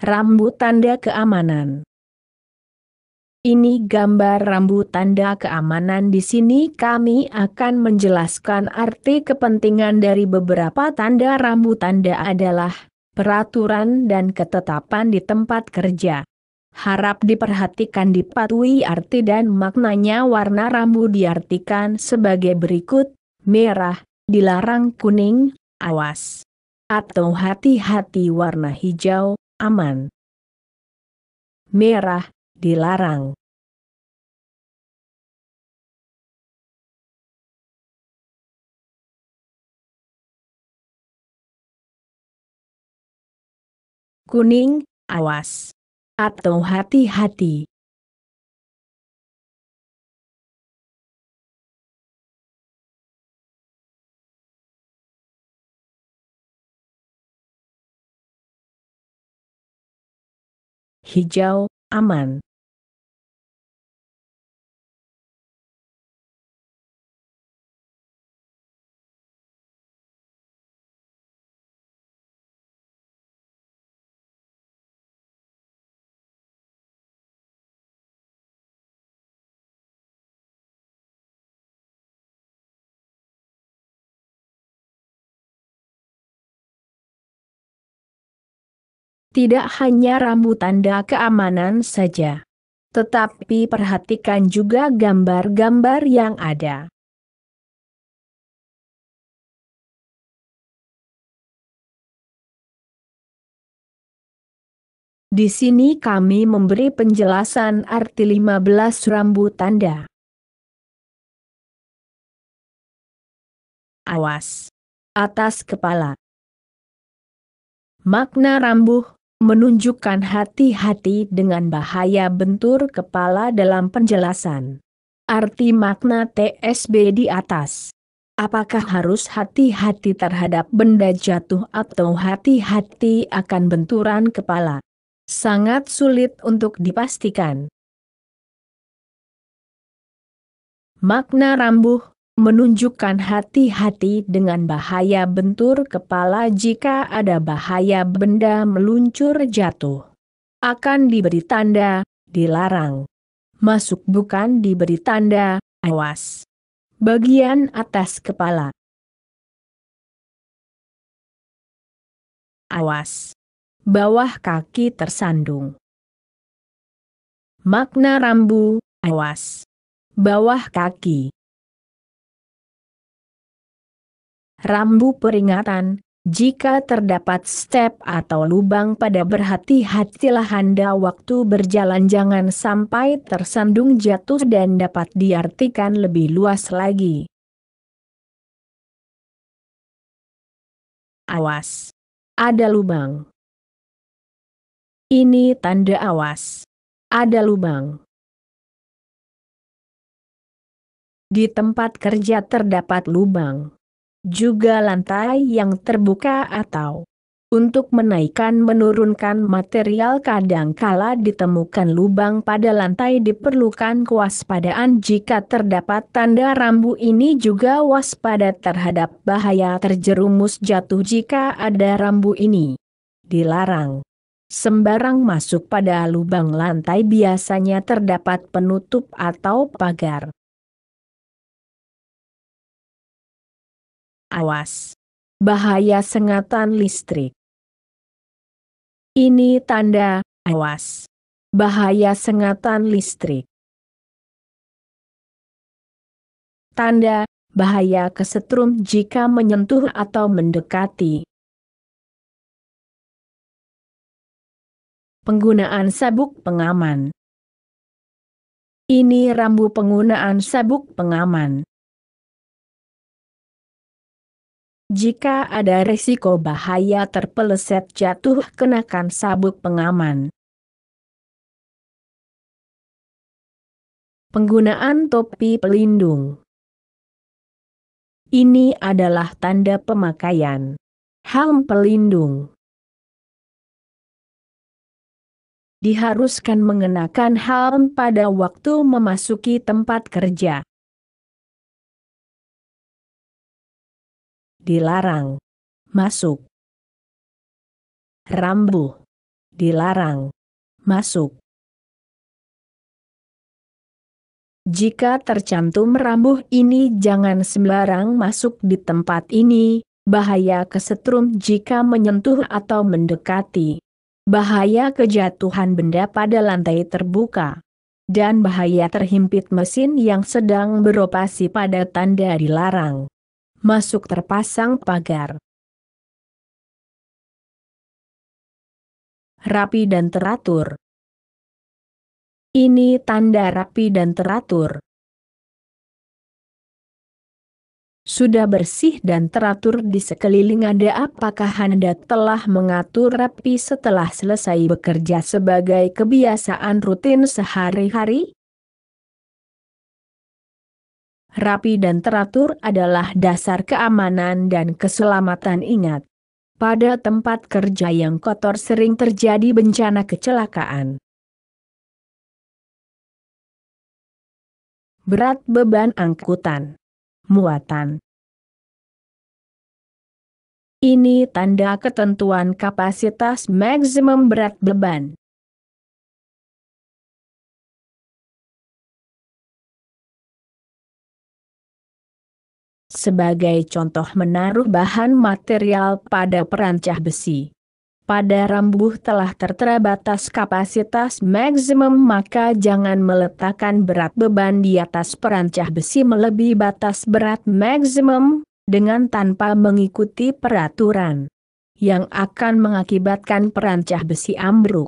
Rambut tanda keamanan. Ini gambar rambut tanda keamanan di sini kami akan menjelaskan arti kepentingan dari beberapa tanda rambut tanda adalah peraturan dan ketetapan di tempat kerja. Harap diperhatikan dipatuhi arti dan maknanya warna rambu diartikan sebagai berikut, merah, dilarang kuning, awas, atau hati-hati warna hijau, aman. Merah, dilarang. Kuning, awas. Atau hati-hati. hijau, aman. Tidak hanya rambu tanda keamanan saja. Tetapi perhatikan juga gambar-gambar yang ada. Di sini kami memberi penjelasan arti 15 rambu tanda. Awas! Atas kepala. Makna rambu menunjukkan hati-hati dengan bahaya bentur kepala dalam penjelasan. Arti makna TSB di atas. Apakah harus hati-hati terhadap benda jatuh atau hati-hati akan benturan kepala? Sangat sulit untuk dipastikan. Makna rambuh menunjukkan hati-hati dengan bahaya bentur kepala jika ada bahaya benda meluncur jatuh. Akan diberi tanda, dilarang. Masuk bukan diberi tanda, awas. Bagian atas kepala. Awas. Bawah kaki tersandung. Makna rambu, awas. Bawah kaki. rambu peringatan, jika terdapat step atau lubang pada berhati-hatilah Anda waktu berjalan jangan sampai tersandung jatuh dan dapat diartikan lebih luas lagi. Awas! Ada lubang. Ini tanda awas. Ada lubang. Di tempat kerja terdapat lubang juga lantai yang terbuka atau untuk menaikkan menurunkan material kadangkala ditemukan lubang pada lantai diperlukan kewaspadaan jika terdapat tanda rambu ini juga waspada terhadap bahaya terjerumus jatuh jika ada rambu ini. Dilarang. Sembarang masuk pada lubang lantai biasanya terdapat penutup atau pagar. Awas! Bahaya sengatan listrik. Ini tanda, awas! Bahaya sengatan listrik. Tanda, bahaya kesetrum jika menyentuh atau mendekati. Penggunaan sabuk pengaman. Ini rambu penggunaan sabuk pengaman. Jika ada resiko bahaya terpeleset jatuh kenakan sabuk pengaman. Penggunaan topi pelindung Ini adalah tanda pemakaian helm pelindung. Diharuskan mengenakan helm pada waktu memasuki tempat kerja. dilarang masuk. Rambu dilarang masuk. Jika tercantum rambu ini jangan sembarang masuk di tempat ini, bahaya kesetrum jika menyentuh atau mendekati. Bahaya kejatuhan benda pada lantai terbuka. Dan bahaya terhimpit mesin yang sedang beroperasi pada tanda dilarang masuk terpasang pagar. Rapi dan teratur. Ini tanda rapi dan teratur. Sudah bersih dan teratur di sekeliling Anda apakah Anda telah mengatur rapi setelah selesai bekerja sebagai kebiasaan rutin sehari-hari? rapi dan teratur adalah dasar keamanan dan keselamatan ingat. Pada tempat kerja yang kotor sering terjadi bencana kecelakaan. Berat beban angkutan. Muatan. Ini tanda ketentuan kapasitas maksimum berat beban. sebagai contoh menaruh bahan material pada perancah besi. Pada rambuh telah tertera batas kapasitas maksimum maka jangan meletakkan berat beban di atas perancah besi melebihi batas berat maksimum, dengan tanpa mengikuti peraturan yang akan mengakibatkan perancah besi ambruk.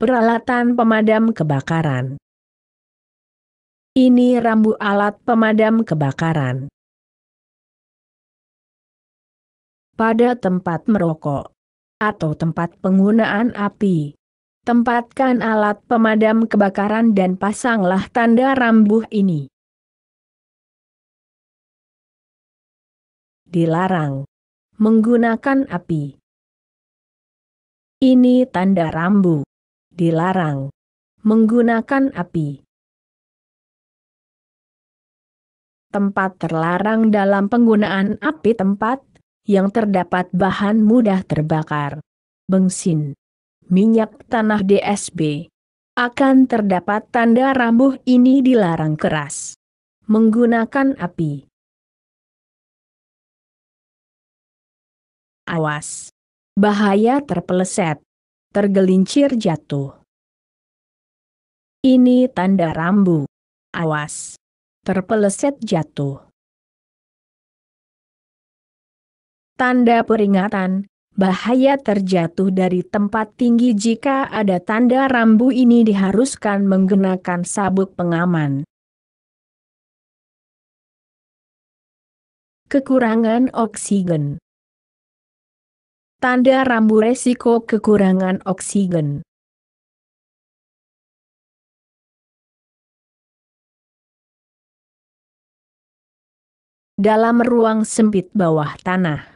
Peralatan pemadam kebakaran ini rambu alat pemadam kebakaran. Pada tempat merokok atau tempat penggunaan api, tempatkan alat pemadam kebakaran dan pasanglah tanda rambu ini. Dilarang menggunakan api. Ini tanda rambu. Dilarang menggunakan api. tempat terlarang dalam penggunaan api tempat, yang terdapat bahan mudah terbakar. Bensin, minyak tanah DSB. Akan terdapat tanda rambuh ini dilarang keras. Menggunakan api. Awas. Bahaya terpeleset. Tergelincir jatuh. Ini tanda rambu. Awas terpeleset jatuh. Tanda peringatan, bahaya terjatuh dari tempat tinggi jika ada tanda rambu ini diharuskan menggunakan sabuk pengaman. Kekurangan oksigen Tanda rambu resiko kekurangan oksigen dalam ruang sempit bawah tanah.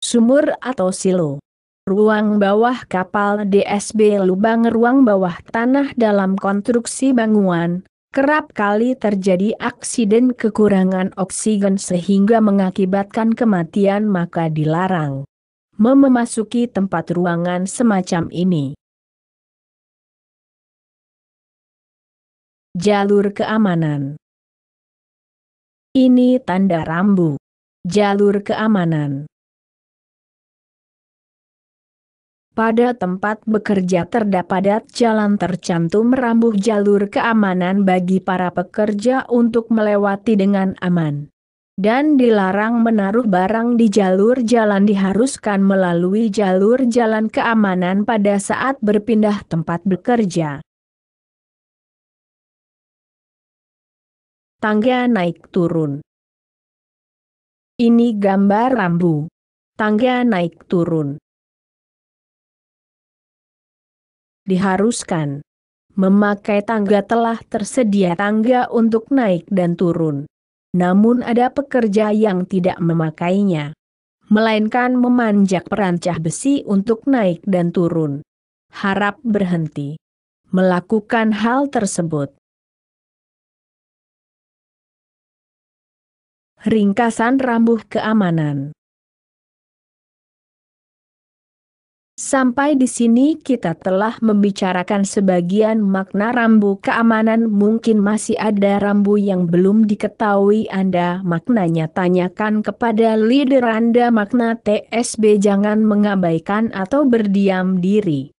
Sumur atau silo. Ruang bawah kapal DSB lubang ruang bawah tanah dalam konstruksi bangunan, kerap kali terjadi aksiden kekurangan oksigen sehingga mengakibatkan kematian maka dilarang memasuki tempat ruangan semacam ini. Jalur keamanan ini tanda rambu. Jalur keamanan. Pada tempat bekerja terdapat jalan tercantum rambu jalur keamanan bagi para pekerja untuk melewati dengan aman. Dan dilarang menaruh barang di jalur jalan diharuskan melalui jalur jalan keamanan pada saat berpindah tempat bekerja. Tangga naik turun. Ini gambar rambu. Tangga naik turun. Diharuskan. Memakai tangga telah tersedia tangga untuk naik dan turun. Namun ada pekerja yang tidak memakainya. Melainkan memanjak perancah besi untuk naik dan turun. Harap berhenti. Melakukan hal tersebut Ringkasan rambu Keamanan Sampai di sini kita telah membicarakan sebagian makna rambu keamanan mungkin masih ada rambu yang belum diketahui Anda maknanya tanyakan kepada leader Anda makna TSB jangan mengabaikan atau berdiam diri.